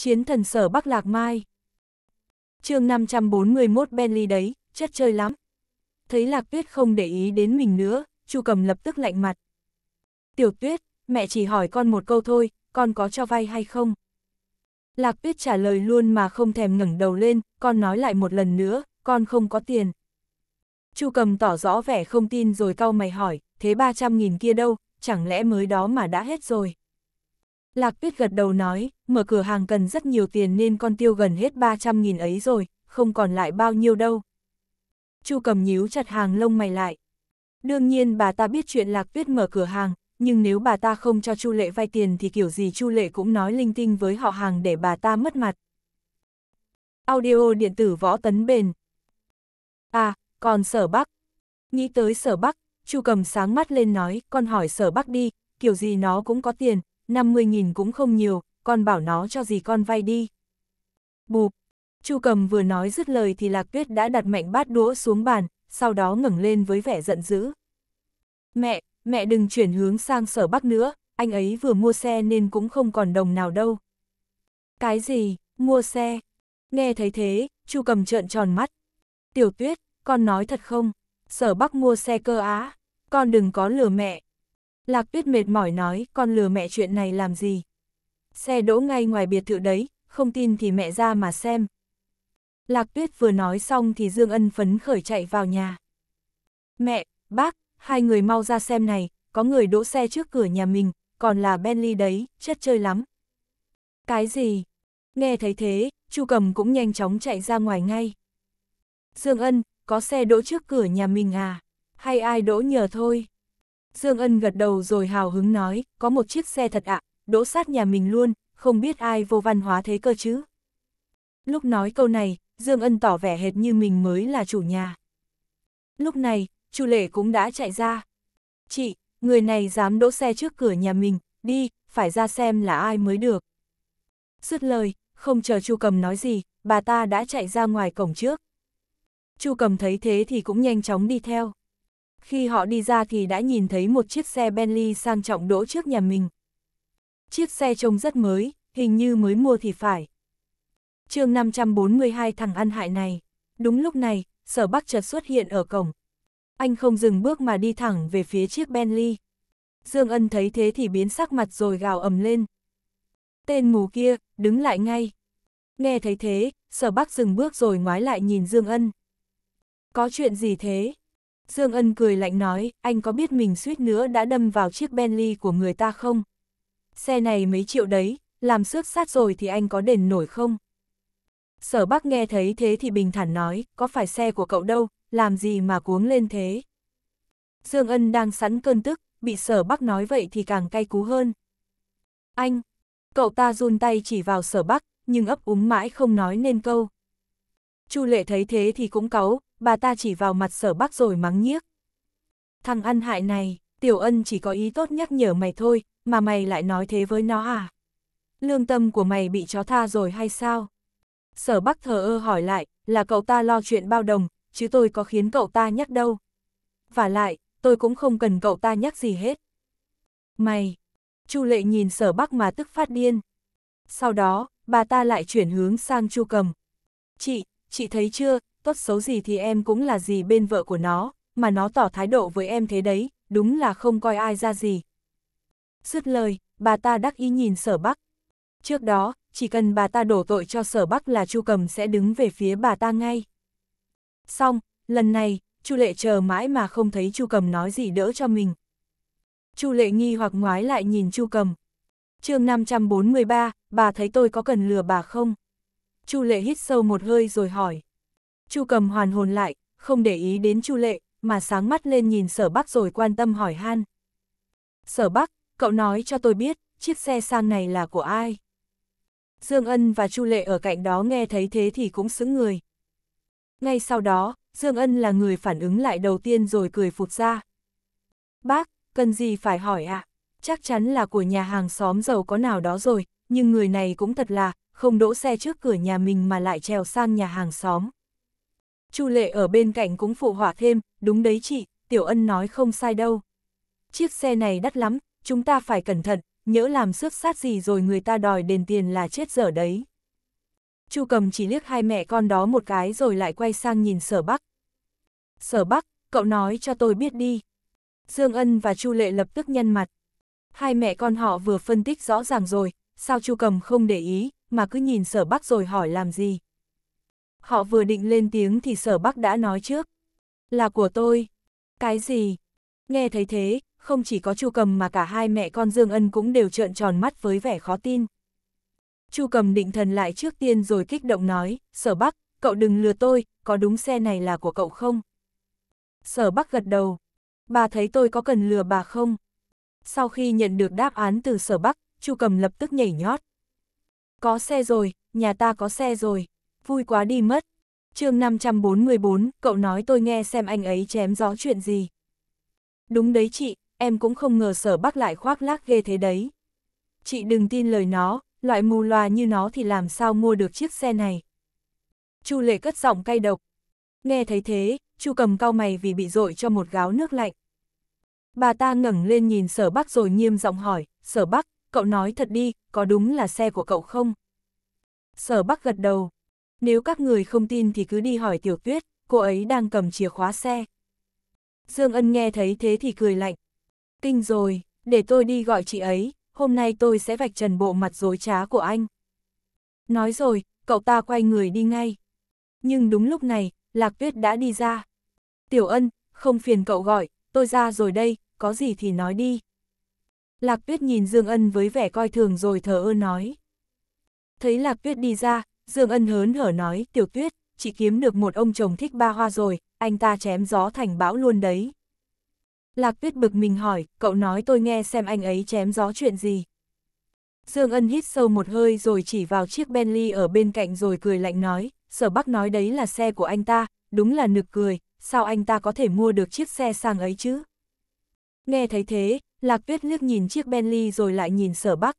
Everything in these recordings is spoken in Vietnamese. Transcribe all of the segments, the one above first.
Chiến thần sở Bắc Lạc Mai. chương 541 Bentley đấy, chất chơi lắm. Thấy Lạc Tuyết không để ý đến mình nữa, Chu Cầm lập tức lạnh mặt. Tiểu Tuyết, mẹ chỉ hỏi con một câu thôi, con có cho vay hay không? Lạc Tuyết trả lời luôn mà không thèm ngẩng đầu lên, con nói lại một lần nữa, con không có tiền. Chu Cầm tỏ rõ vẻ không tin rồi cau mày hỏi, thế 300.000 kia đâu, chẳng lẽ mới đó mà đã hết rồi? Lạc Tuyết gật đầu nói, mở cửa hàng cần rất nhiều tiền nên con tiêu gần hết 300.000 ấy rồi, không còn lại bao nhiêu đâu. Chu cầm nhíu chặt hàng lông mày lại. Đương nhiên bà ta biết chuyện Lạc Tuyết mở cửa hàng, nhưng nếu bà ta không cho Chu Lệ vay tiền thì kiểu gì Chu Lệ cũng nói linh tinh với họ hàng để bà ta mất mặt. Audio điện tử võ tấn bền. À, còn sở bắc. Nghĩ tới sở bắc, Chu cầm sáng mắt lên nói, con hỏi sở bắc đi, kiểu gì nó cũng có tiền, 50.000 cũng không nhiều, con bảo nó cho gì con vay đi. Bụp, Chu Cầm vừa nói dứt lời thì Lạc Tuyết đã đặt mạnh bát đũa xuống bàn, sau đó ngẩng lên với vẻ giận dữ. Mẹ, mẹ đừng chuyển hướng sang sở Bắc nữa, anh ấy vừa mua xe nên cũng không còn đồng nào đâu. Cái gì, mua xe? Nghe thấy thế, Chu Cầm trợn tròn mắt. Tiểu Tuyết, con nói thật không? Sở Bắc mua xe cơ á, con đừng có lừa mẹ. Lạc tuyết mệt mỏi nói, con lừa mẹ chuyện này làm gì? Xe đỗ ngay ngoài biệt thự đấy, không tin thì mẹ ra mà xem. Lạc tuyết vừa nói xong thì Dương Ân phấn khởi chạy vào nhà. Mẹ, bác, hai người mau ra xem này, có người đỗ xe trước cửa nhà mình, còn là Bentley đấy, chất chơi lắm. Cái gì? Nghe thấy thế, Chu Cầm cũng nhanh chóng chạy ra ngoài ngay. Dương Ân, có xe đỗ trước cửa nhà mình à? Hay ai đỗ nhờ thôi? Dương Ân gật đầu rồi hào hứng nói, có một chiếc xe thật ạ, đỗ sát nhà mình luôn, không biết ai vô văn hóa thế cơ chứ. Lúc nói câu này, Dương Ân tỏ vẻ hệt như mình mới là chủ nhà. Lúc này, Chu Lệ cũng đã chạy ra. Chị, người này dám đỗ xe trước cửa nhà mình, đi, phải ra xem là ai mới được. Dứt lời, không chờ Chu Cầm nói gì, bà ta đã chạy ra ngoài cổng trước. Chu Cầm thấy thế thì cũng nhanh chóng đi theo. Khi họ đi ra thì đã nhìn thấy một chiếc xe Bentley sang trọng đỗ trước nhà mình. Chiếc xe trông rất mới, hình như mới mua thì phải. chương 542 thằng ăn hại này. Đúng lúc này, sở bắc chợt xuất hiện ở cổng. Anh không dừng bước mà đi thẳng về phía chiếc Bentley. Dương Ân thấy thế thì biến sắc mặt rồi gào ầm lên. Tên mù kia, đứng lại ngay. Nghe thấy thế, sở bắc dừng bước rồi ngoái lại nhìn Dương Ân. Có chuyện gì thế? Dương Ân cười lạnh nói, anh có biết mình suýt nữa đã đâm vào chiếc Bentley của người ta không? Xe này mấy triệu đấy, làm xước sát rồi thì anh có đền nổi không? Sở Bắc nghe thấy thế thì bình thản nói, có phải xe của cậu đâu, làm gì mà cuống lên thế? Dương Ân đang sẵn cơn tức, bị Sở Bắc nói vậy thì càng cay cú hơn. Anh! Cậu ta run tay chỉ vào Sở Bắc, nhưng ấp úng mãi không nói nên câu. Chu Lệ thấy thế thì cũng cáu, bà ta chỉ vào mặt sở bắc rồi mắng nhiếc. Thằng ăn hại này, tiểu ân chỉ có ý tốt nhắc nhở mày thôi, mà mày lại nói thế với nó à? Lương tâm của mày bị chó tha rồi hay sao? Sở bắc thờ ơ hỏi lại, là cậu ta lo chuyện bao đồng, chứ tôi có khiến cậu ta nhắc đâu. Và lại, tôi cũng không cần cậu ta nhắc gì hết. Mày! Chu lệ nhìn sở bắc mà tức phát điên. Sau đó, bà ta lại chuyển hướng sang chu cầm. Chị, chị thấy chưa, tốt xấu gì thì em cũng là gì bên vợ của nó, mà nó tỏ thái độ với em thế đấy, đúng là không coi ai ra gì. Dứt lời, bà ta đắc ý nhìn sở bắc. Trước đó, chỉ cần bà ta đổ tội cho sở bắc là chu cầm sẽ đứng về phía bà ta ngay. Xong, lần này, chu lệ chờ mãi mà không thấy chu cầm nói gì đỡ cho mình. chu lệ nghi hoặc ngoái lại nhìn chu cầm. chương 543, bà thấy tôi có cần lừa bà không? chu lệ hít sâu một hơi rồi hỏi. Chu cầm hoàn hồn lại, không để ý đến Chu lệ, mà sáng mắt lên nhìn sở bắc rồi quan tâm hỏi han. Sở bắc, cậu nói cho tôi biết, chiếc xe sang này là của ai? Dương Ân và Chu Lệ ở cạnh đó nghe thấy thế thì cũng sững người. Ngay sau đó, Dương Ân là người phản ứng lại đầu tiên rồi cười phụt ra. Bác, cần gì phải hỏi ạ? À? Chắc chắn là của nhà hàng xóm giàu có nào đó rồi, nhưng người này cũng thật là, không đỗ xe trước cửa nhà mình mà lại trèo sang nhà hàng xóm. Chu Lệ ở bên cạnh cũng phụ họa thêm, đúng đấy chị, Tiểu Ân nói không sai đâu. Chiếc xe này đắt lắm, chúng ta phải cẩn thận, nhỡ làm xước sát gì rồi người ta đòi đền tiền là chết dở đấy. Chu cầm chỉ liếc hai mẹ con đó một cái rồi lại quay sang nhìn sở bắc. Sở bắc, cậu nói cho tôi biết đi. Dương Ân và Chu Lệ lập tức nhăn mặt. Hai mẹ con họ vừa phân tích rõ ràng rồi, sao Chu cầm không để ý, mà cứ nhìn sở bắc rồi hỏi làm gì. Họ vừa định lên tiếng thì sở bắc đã nói trước. Là của tôi. Cái gì? Nghe thấy thế, không chỉ có chu cầm mà cả hai mẹ con Dương Ân cũng đều trợn tròn mắt với vẻ khó tin. chu cầm định thần lại trước tiên rồi kích động nói, sở bắc, cậu đừng lừa tôi, có đúng xe này là của cậu không? Sở bắc gật đầu. Bà thấy tôi có cần lừa bà không? Sau khi nhận được đáp án từ sở bắc, chu cầm lập tức nhảy nhót. Có xe rồi, nhà ta có xe rồi vui quá đi mất. chương 544, cậu nói tôi nghe xem anh ấy chém gió chuyện gì. Đúng đấy chị, em cũng không ngờ sở bác lại khoác lác ghê thế đấy. Chị đừng tin lời nó, loại mù loà như nó thì làm sao mua được chiếc xe này. Chu lệ cất giọng cay độc. Nghe thấy thế, Chu cầm cao mày vì bị dội cho một gáo nước lạnh. Bà ta ngẩng lên nhìn sở bác rồi nghiêm giọng hỏi, sở bác cậu nói thật đi, có đúng là xe của cậu không? Sở bác gật đầu. Nếu các người không tin thì cứ đi hỏi tiểu tuyết, cô ấy đang cầm chìa khóa xe. Dương Ân nghe thấy thế thì cười lạnh. Kinh rồi, để tôi đi gọi chị ấy, hôm nay tôi sẽ vạch trần bộ mặt dối trá của anh. Nói rồi, cậu ta quay người đi ngay. Nhưng đúng lúc này, Lạc Tuyết đã đi ra. Tiểu Ân, không phiền cậu gọi, tôi ra rồi đây, có gì thì nói đi. Lạc Tuyết nhìn Dương Ân với vẻ coi thường rồi thở ơ nói. Thấy Lạc Tuyết đi ra, Dương Ân hớn hở nói, tiểu tuyết, chị kiếm được một ông chồng thích ba hoa rồi, anh ta chém gió thành bão luôn đấy. Lạc tuyết bực mình hỏi, cậu nói tôi nghe xem anh ấy chém gió chuyện gì. Dương Ân hít sâu một hơi rồi chỉ vào chiếc Bentley ở bên cạnh rồi cười lạnh nói, sở bắc nói đấy là xe của anh ta, đúng là nực cười, sao anh ta có thể mua được chiếc xe sang ấy chứ? Nghe thấy thế, Lạc tuyết liếc nhìn chiếc Bentley rồi lại nhìn sở bắc.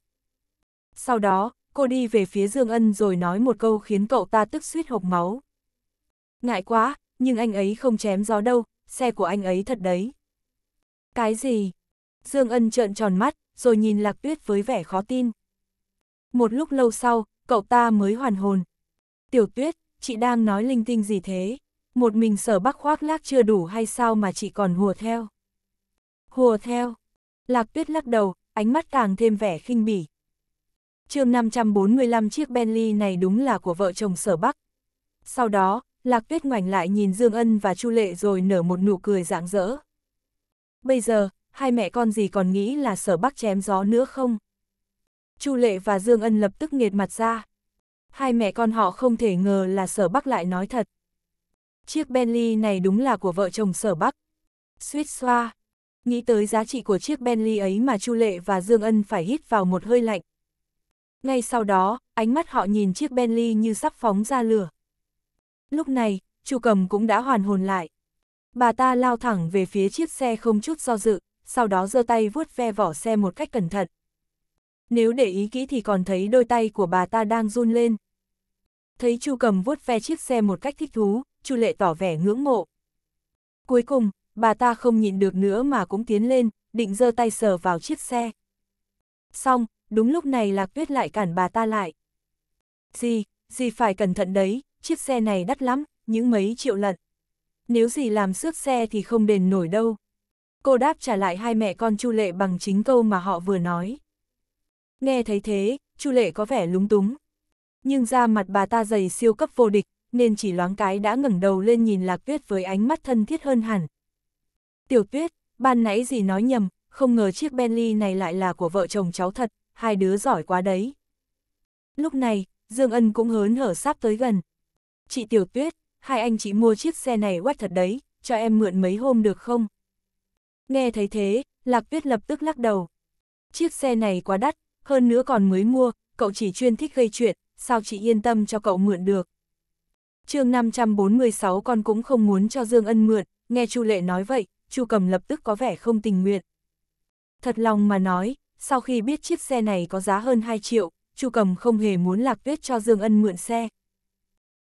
Sau đó, cô đi về phía Dương Ân rồi nói một câu khiến cậu ta tức suýt hộc máu. Ngại quá, nhưng anh ấy không chém gió đâu, xe của anh ấy thật đấy. Cái gì? Dương Ân trợn tròn mắt, rồi nhìn Lạc Tuyết với vẻ khó tin. Một lúc lâu sau, cậu ta mới hoàn hồn. Tiểu Tuyết, chị đang nói linh tinh gì thế? Một mình sở bắc khoác lác chưa đủ hay sao mà chị còn hùa theo? Hùa theo? Lạc Tuyết lắc đầu, ánh mắt càng thêm vẻ khinh bỉ, chương 545 chiếc Bentley này đúng là của vợ chồng sở Bắc. Sau đó, Lạc Tuyết ngoảnh lại nhìn Dương Ân và Chu Lệ rồi nở một nụ cười rạng rỡ. Bây giờ, hai mẹ con gì còn nghĩ là sở Bắc chém gió nữa không? Chu Lệ và Dương Ân lập tức nghiệt mặt ra. Hai mẹ con họ không thể ngờ là sở Bắc lại nói thật. Chiếc Bentley này đúng là của vợ chồng sở Bắc. Suýt xoa. Nghĩ tới giá trị của chiếc Bentley ấy mà Chu Lệ và Dương Ân phải hít vào một hơi lạnh. Ngay sau đó, ánh mắt họ nhìn chiếc Bentley như sắp phóng ra lửa. Lúc này, Chu Cầm cũng đã hoàn hồn lại. Bà ta lao thẳng về phía chiếc xe không chút do dự, sau đó giơ tay vuốt ve vỏ xe một cách cẩn thận. Nếu để ý kỹ thì còn thấy đôi tay của bà ta đang run lên. Thấy Chu Cầm vuốt ve chiếc xe một cách thích thú, Chu Lệ tỏ vẻ ngưỡng mộ. Cuối cùng, bà ta không nhịn được nữa mà cũng tiến lên, định giơ tay sờ vào chiếc xe. Xong, đúng lúc này Lạc Tuyết lại cản bà ta lại. Dì, dì phải cẩn thận đấy, chiếc xe này đắt lắm, những mấy triệu lận. Nếu dì làm xước xe thì không đền nổi đâu. Cô đáp trả lại hai mẹ con Chu Lệ bằng chính câu mà họ vừa nói. Nghe thấy thế, Chu Lệ có vẻ lúng túng. Nhưng ra mặt bà ta dày siêu cấp vô địch, nên chỉ loáng cái đã ngẩng đầu lên nhìn Lạc Tuyết với ánh mắt thân thiết hơn hẳn. Tiểu Tuyết, ban nãy dì nói nhầm, không ngờ chiếc Bentley này lại là của vợ chồng cháu thật, hai đứa giỏi quá đấy. Lúc này, Dương Ân cũng hớn hở sắp tới gần. Chị Tiểu Tuyết, hai anh chị mua chiếc xe này oách thật đấy, cho em mượn mấy hôm được không? Nghe thấy thế, Lạc Tuyết lập tức lắc đầu. Chiếc xe này quá đắt, hơn nữa còn mới mua, cậu chỉ chuyên thích gây chuyện, sao chị yên tâm cho cậu mượn được. chương 546 con cũng không muốn cho Dương Ân mượn, nghe Chu Lệ nói vậy, Chu Cầm lập tức có vẻ không tình nguyện. Thật lòng mà nói, sau khi biết chiếc xe này có giá hơn 2 triệu, Chu Cầm không hề muốn Lạc Tuyết cho Dương Ân mượn xe.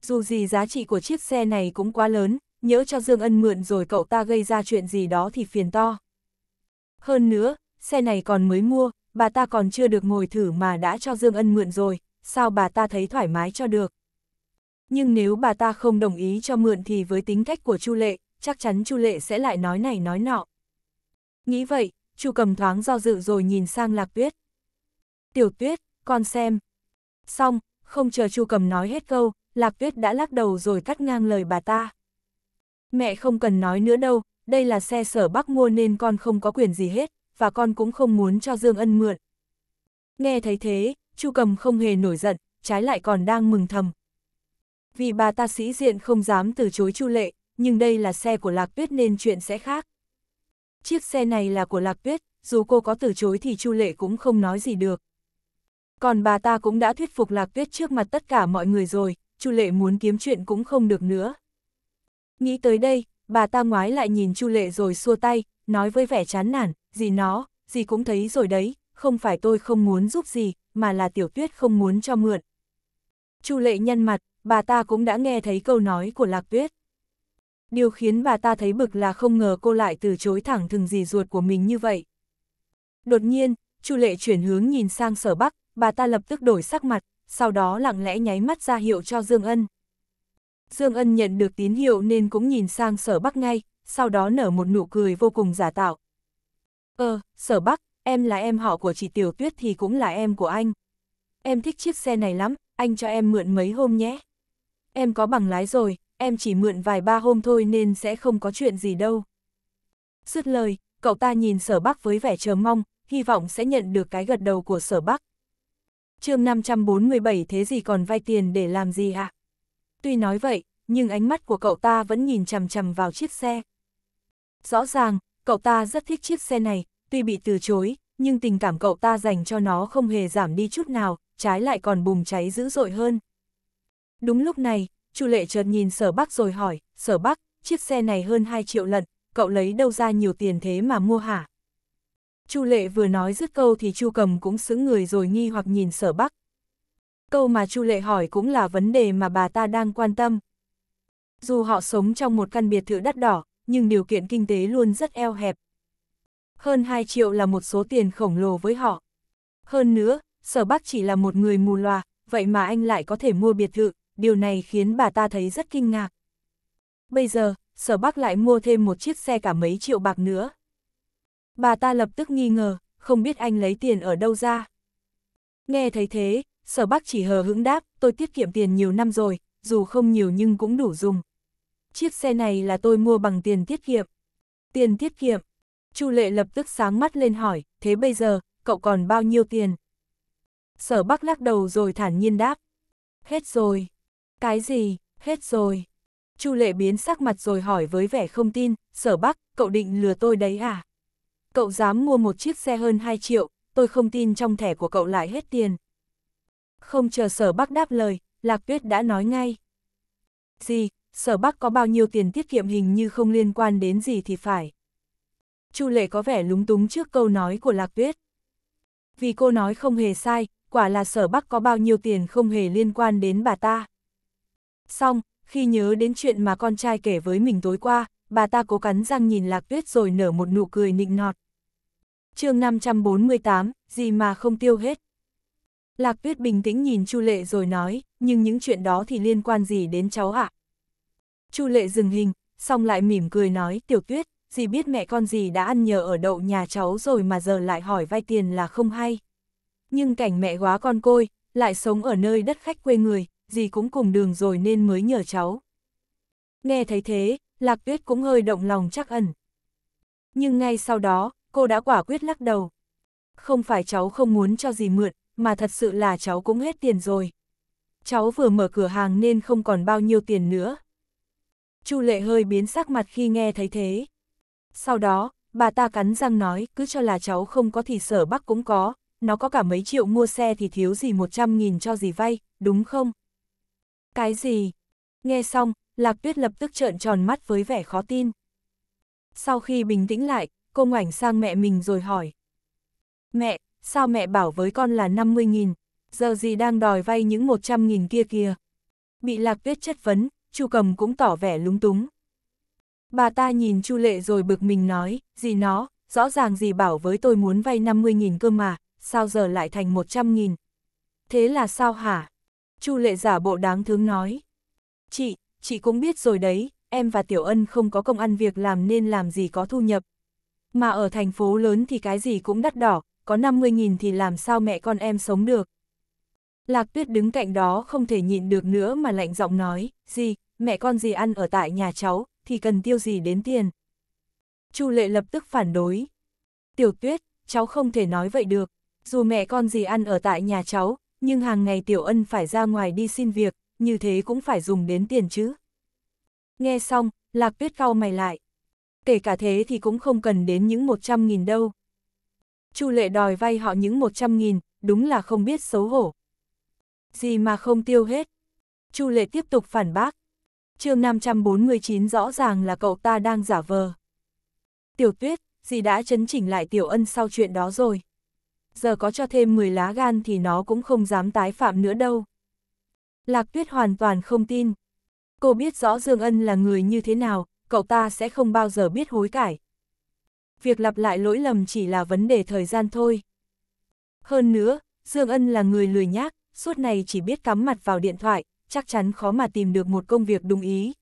Dù gì giá trị của chiếc xe này cũng quá lớn, nhớ cho Dương Ân mượn rồi cậu ta gây ra chuyện gì đó thì phiền to. Hơn nữa, xe này còn mới mua, bà ta còn chưa được ngồi thử mà đã cho Dương Ân mượn rồi, sao bà ta thấy thoải mái cho được. Nhưng nếu bà ta không đồng ý cho mượn thì với tính cách của Chu Lệ, chắc chắn Chu Lệ sẽ lại nói này nói nọ. Nghĩ vậy, Chu cầm thoáng do dự rồi nhìn sang lạc tuyết. Tiểu tuyết, con xem. Xong, không chờ chu cầm nói hết câu, lạc tuyết đã lắc đầu rồi cắt ngang lời bà ta. Mẹ không cần nói nữa đâu, đây là xe sở bác mua nên con không có quyền gì hết, và con cũng không muốn cho Dương Ân mượn. Nghe thấy thế, chu cầm không hề nổi giận, trái lại còn đang mừng thầm. Vì bà ta sĩ diện không dám từ chối chu lệ, nhưng đây là xe của lạc tuyết nên chuyện sẽ khác. Chiếc xe này là của Lạc Tuyết, dù cô có từ chối thì Chu Lệ cũng không nói gì được. Còn bà ta cũng đã thuyết phục Lạc Tuyết trước mặt tất cả mọi người rồi, Chu Lệ muốn kiếm chuyện cũng không được nữa. Nghĩ tới đây, bà ta ngoái lại nhìn Chu Lệ rồi xua tay, nói với vẻ chán nản, gì nó, gì cũng thấy rồi đấy, không phải tôi không muốn giúp gì, mà là Tiểu Tuyết không muốn cho mượn. Chu Lệ nhăn mặt, bà ta cũng đã nghe thấy câu nói của Lạc Tuyết điều khiến bà ta thấy bực là không ngờ cô lại từ chối thẳng thừng gì ruột của mình như vậy. Đột nhiên, Chu Lệ chuyển hướng nhìn sang sở Bắc, bà ta lập tức đổi sắc mặt, sau đó lặng lẽ nháy mắt ra hiệu cho Dương Ân. Dương Ân nhận được tín hiệu nên cũng nhìn sang sở Bắc ngay, sau đó nở một nụ cười vô cùng giả tạo. Ờ, sở Bắc, em là em họ của chị Tiểu Tuyết thì cũng là em của anh. Em thích chiếc xe này lắm, anh cho em mượn mấy hôm nhé. Em có bằng lái rồi, em chỉ mượn vài ba hôm thôi nên sẽ không có chuyện gì đâu. Dứt lời, cậu ta nhìn sở bắc với vẻ chờ mong, hy vọng sẽ nhận được cái gật đầu của sở bắc. chương 547 thế gì còn vay tiền để làm gì ạ? Tuy nói vậy, nhưng ánh mắt của cậu ta vẫn nhìn chằm chằm vào chiếc xe. Rõ ràng, cậu ta rất thích chiếc xe này, tuy bị từ chối, nhưng tình cảm cậu ta dành cho nó không hề giảm đi chút nào, trái lại còn bùng cháy dữ dội hơn. Đúng lúc này, Chu Lệ chợt nhìn Sở Bắc rồi hỏi, Sở Bắc, chiếc xe này hơn 2 triệu lận, cậu lấy đâu ra nhiều tiền thế mà mua hả? Chu Lệ vừa nói dứt câu thì Chu Cầm cũng sững người rồi nghi hoặc nhìn Sở Bắc. Câu mà Chu Lệ hỏi cũng là vấn đề mà bà ta đang quan tâm. Dù họ sống trong một căn biệt thự đắt đỏ, nhưng điều kiện kinh tế luôn rất eo hẹp. Hơn 2 triệu là một số tiền khổng lồ với họ. Hơn nữa, Sở Bắc chỉ là một người mù loà, vậy mà anh lại có thể mua biệt thự, điều này khiến bà ta thấy rất kinh ngạc. Bây giờ, sở bắc lại mua thêm một chiếc xe cả mấy triệu bạc nữa. Bà ta lập tức nghi ngờ, không biết anh lấy tiền ở đâu ra. Nghe thấy thế, sở bắc chỉ hờ hững đáp, tôi tiết kiệm tiền nhiều năm rồi, dù không nhiều nhưng cũng đủ dùng. Chiếc xe này là tôi mua bằng tiền tiết kiệm. Tiền tiết kiệm. Chu Lệ lập tức sáng mắt lên hỏi, thế bây giờ, cậu còn bao nhiêu tiền? Sở Bắc lắc đầu rồi thản nhiên đáp. Hết rồi. Cái gì, hết rồi. Chu lệ biến sắc mặt rồi hỏi với vẻ không tin, sở bắc, cậu định lừa tôi đấy à? Cậu dám mua một chiếc xe hơn 2 triệu, tôi không tin trong thẻ của cậu lại hết tiền. Không chờ sở bắc đáp lời, Lạc Tuyết đã nói ngay. Gì, sở bắc có bao nhiêu tiền tiết kiệm hình như không liên quan đến gì thì phải. Chu lệ có vẻ lúng túng trước câu nói của Lạc Tuyết. Vì cô nói không hề sai, quả là sở bắc có bao nhiêu tiền không hề liên quan đến bà ta. Xong, khi nhớ đến chuyện mà con trai kể với mình tối qua, bà ta cố cắn răng nhìn Lạc Tuyết rồi nở một nụ cười nịnh nọt. chương 548, gì mà không tiêu hết. Lạc Tuyết bình tĩnh nhìn Chu Lệ rồi nói, nhưng những chuyện đó thì liên quan gì đến cháu ạ? Chu Lệ dừng hình, xong lại mỉm cười nói, Tiểu Tuyết, gì biết mẹ con gì đã ăn nhờ ở đậu nhà cháu rồi mà giờ lại hỏi vay tiền là không hay. Nhưng cảnh mẹ quá con côi, lại sống ở nơi đất khách quê người, dì cũng cùng đường rồi nên mới nhờ cháu. Nghe thấy thế, Lạc Tuyết cũng hơi động lòng chắc ẩn. Nhưng ngay sau đó, cô đã quả quyết lắc đầu. Không phải cháu không muốn cho gì mượn, mà thật sự là cháu cũng hết tiền rồi. Cháu vừa mở cửa hàng nên không còn bao nhiêu tiền nữa. Chu Lệ hơi biến sắc mặt khi nghe thấy thế. Sau đó, bà ta cắn răng nói, cứ cho là cháu không có thì sở bắc cũng có, nó có cả mấy triệu mua xe thì thiếu gì 100 nghìn cho gì vay, đúng không? Cái gì? Nghe xong, Lạc Tuyết lập tức trợn tròn mắt với vẻ khó tin. Sau khi bình tĩnh lại, cô ngoảnh sang mẹ mình rồi hỏi. Mẹ, sao mẹ bảo với con là 50.000, giờ gì đang đòi vay những 100.000 kia kìa? Bị Lạc Tuyết chất vấn, Chu Cầm cũng tỏ vẻ lúng túng. Bà ta nhìn Chu Lệ rồi bực mình nói, gì nó, rõ ràng gì bảo với tôi muốn vay 50.000 cơ mà, sao giờ lại thành 100.000? Thế là sao hả? Chu lệ giả bộ đáng thương nói. Chị, chị cũng biết rồi đấy, em và Tiểu Ân không có công ăn việc làm nên làm gì có thu nhập. Mà ở thành phố lớn thì cái gì cũng đắt đỏ, có 50.000 thì làm sao mẹ con em sống được. Lạc Tuyết đứng cạnh đó không thể nhịn được nữa mà lạnh giọng nói, gì, mẹ con gì ăn ở tại nhà cháu, thì cần tiêu gì đến tiền. Chu Lệ lập tức phản đối. Tiểu Tuyết, cháu không thể nói vậy được, dù mẹ con gì ăn ở tại nhà cháu, nhưng hàng ngày Tiểu Ân phải ra ngoài đi xin việc, như thế cũng phải dùng đến tiền chứ. Nghe xong, Lạc Tuyết cau mày lại. Kể cả thế thì cũng không cần đến những 100.000 đâu. Chu Lệ đòi vay họ những 100.000, đúng là không biết xấu hổ. Gì mà không tiêu hết. Chu Lệ tiếp tục phản bác. chương 549 rõ ràng là cậu ta đang giả vờ. Tiểu Tuyết, dì đã chấn chỉnh lại Tiểu Ân sau chuyện đó rồi giờ có cho thêm 10 lá gan thì nó cũng không dám tái phạm nữa đâu. Lạc Tuyết hoàn toàn không tin. Cô biết rõ Dương Ân là người như thế nào, cậu ta sẽ không bao giờ biết hối cải. Việc lặp lại lỗi lầm chỉ là vấn đề thời gian thôi. Hơn nữa, Dương Ân là người lười nhác, suốt này chỉ biết cắm mặt vào điện thoại, chắc chắn khó mà tìm được một công việc đúng ý.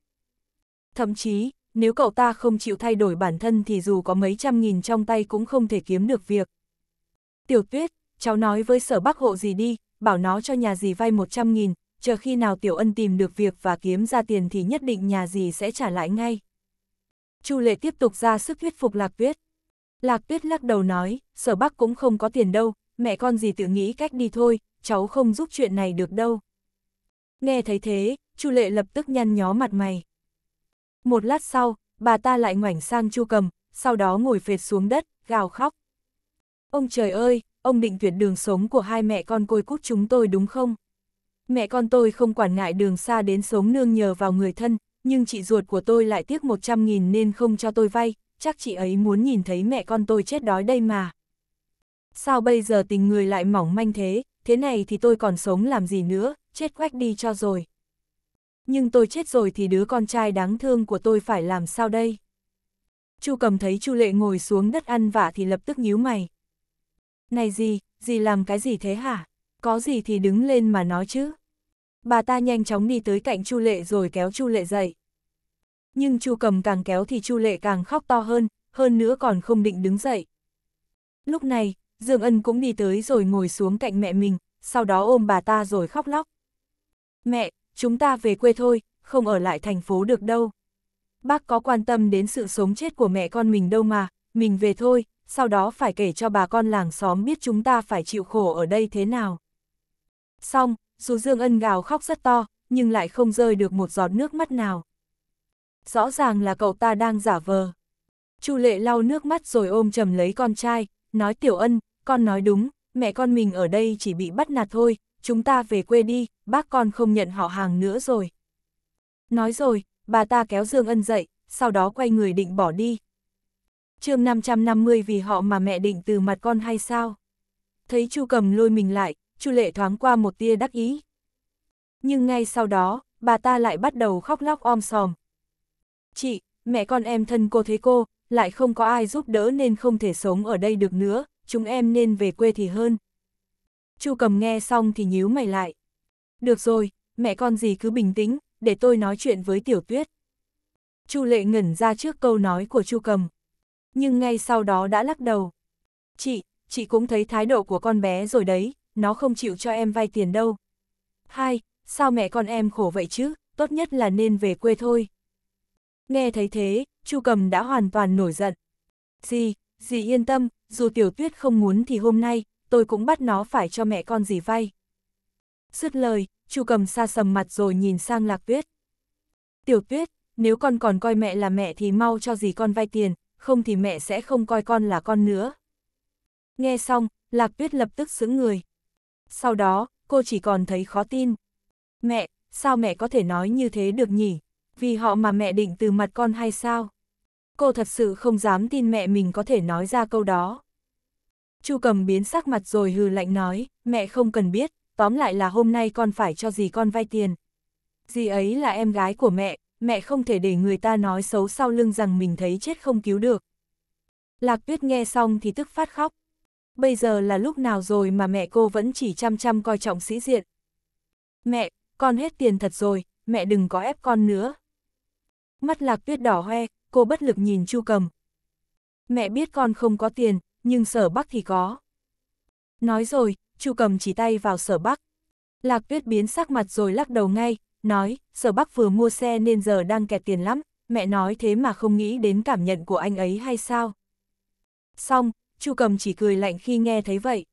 Thậm chí, nếu cậu ta không chịu thay đổi bản thân thì dù có mấy trăm nghìn trong tay cũng không thể kiếm được việc. Tiểu tuyết, cháu nói với sở bác hộ gì đi, bảo nó cho nhà gì vay 100 nghìn, chờ khi nào tiểu ân tìm được việc và kiếm ra tiền thì nhất định nhà gì sẽ trả lại ngay. Chu lệ tiếp tục ra sức thuyết phục lạc tuyết. Lạc tuyết lắc đầu nói, sở bác cũng không có tiền đâu, mẹ con gì tự nghĩ cách đi thôi, cháu không giúp chuyện này được đâu. Nghe thấy thế, Chu Lệ lập tức nhăn nhó mặt mày. Một lát sau, bà ta lại ngoảnh sang Chu Cầm, sau đó ngồi phệt xuống đất, gào khóc. Ông trời ơi, ông định tuyệt đường sống của hai mẹ con côi cút chúng tôi đúng không? Mẹ con tôi không quản ngại đường xa đến sống nương nhờ vào người thân, nhưng chị ruột của tôi lại tiếc 100.000 nên không cho tôi vay, chắc chị ấy muốn nhìn thấy mẹ con tôi chết đói đây mà. Sao bây giờ tình người lại mỏng manh thế, thế này thì tôi còn sống làm gì nữa, chết quách đi cho rồi. Nhưng tôi chết rồi thì đứa con trai đáng thương của tôi phải làm sao đây? Chu cầm thấy Chu Lệ ngồi xuống đất ăn vạ thì lập tức nhíu mày. Này gì, gì làm cái gì thế hả? Có gì thì đứng lên mà nói chứ. Bà ta nhanh chóng đi tới cạnh Chu Lệ rồi kéo Chu Lệ dậy. Nhưng Chu Cầm càng kéo thì Chu Lệ càng khóc to hơn, hơn nữa còn không định đứng dậy. Lúc này, Dương Ân cũng đi tới rồi ngồi xuống cạnh mẹ mình, sau đó ôm bà ta rồi khóc lóc. Mẹ, chúng ta về quê thôi, không ở lại thành phố được đâu. Bác có quan tâm đến sự sống chết của mẹ con mình đâu mà, mình về thôi, sau đó phải kể cho bà con làng xóm biết chúng ta phải chịu khổ ở đây thế nào. Xong, dù Dương Ân gào khóc rất to, nhưng lại không rơi được một giọt nước mắt nào. Rõ ràng là cậu ta đang giả vờ. Chu Lệ lau nước mắt rồi ôm chầm lấy con trai, nói Tiểu Ân, con nói đúng, mẹ con mình ở đây chỉ bị bắt nạt thôi, chúng ta về quê đi, bác con không nhận họ hàng nữa rồi. Nói rồi, bà ta kéo Dương Ân dậy, sau đó quay người định bỏ đi chương 550 vì họ mà mẹ định từ mặt con hay sao? Thấy Chu cầm lôi mình lại, Chu lệ thoáng qua một tia đắc ý. Nhưng ngay sau đó, bà ta lại bắt đầu khóc lóc om sòm. Chị, mẹ con em thân cô thế cô, lại không có ai giúp đỡ nên không thể sống ở đây được nữa, chúng em nên về quê thì hơn. Chu cầm nghe xong thì nhíu mày lại. Được rồi, mẹ con gì cứ bình tĩnh, để tôi nói chuyện với tiểu tuyết. Chu lệ ngẩn ra trước câu nói của Chu cầm nhưng ngay sau đó đã lắc đầu. Chị, chị cũng thấy thái độ của con bé rồi đấy, nó không chịu cho em vay tiền đâu. Hai, sao mẹ con em khổ vậy chứ, tốt nhất là nên về quê thôi. Nghe thấy thế, Chu Cầm đã hoàn toàn nổi giận. Dì, dì yên tâm, dù tiểu tuyết không muốn thì hôm nay, tôi cũng bắt nó phải cho mẹ con dì vay. Dứt lời, Chu Cầm xa sầm mặt rồi nhìn sang Lạc Tuyết. Tiểu Tuyết, nếu con còn coi mẹ là mẹ thì mau cho dì con vay tiền, không thì mẹ sẽ không coi con là con nữa. Nghe xong, Lạc Tuyết lập tức xứng người. Sau đó, cô chỉ còn thấy khó tin. Mẹ, sao mẹ có thể nói như thế được nhỉ? Vì họ mà mẹ định từ mặt con hay sao? Cô thật sự không dám tin mẹ mình có thể nói ra câu đó. Chu cầm biến sắc mặt rồi hừ lạnh nói, mẹ không cần biết, tóm lại là hôm nay con phải cho gì con vay tiền. Dì ấy là em gái của mẹ, mẹ không thể để người ta nói xấu sau lưng rằng mình thấy chết không cứu được. Lạc tuyết nghe xong thì tức phát khóc. Bây giờ là lúc nào rồi mà mẹ cô vẫn chỉ chăm chăm coi trọng sĩ diện. Mẹ, con hết tiền thật rồi, mẹ đừng có ép con nữa. Mắt lạc tuyết đỏ hoe, cô bất lực nhìn chu cầm. Mẹ biết con không có tiền, nhưng sở bắc thì có. Nói rồi, chu cầm chỉ tay vào sở bắc. Lạc tuyết biến sắc mặt rồi lắc đầu ngay, nói, sở bác vừa mua xe nên giờ đang kẹt tiền lắm, mẹ nói thế mà không nghĩ đến cảm nhận của anh ấy hay sao. Xong, chu cầm chỉ cười lạnh khi nghe thấy vậy.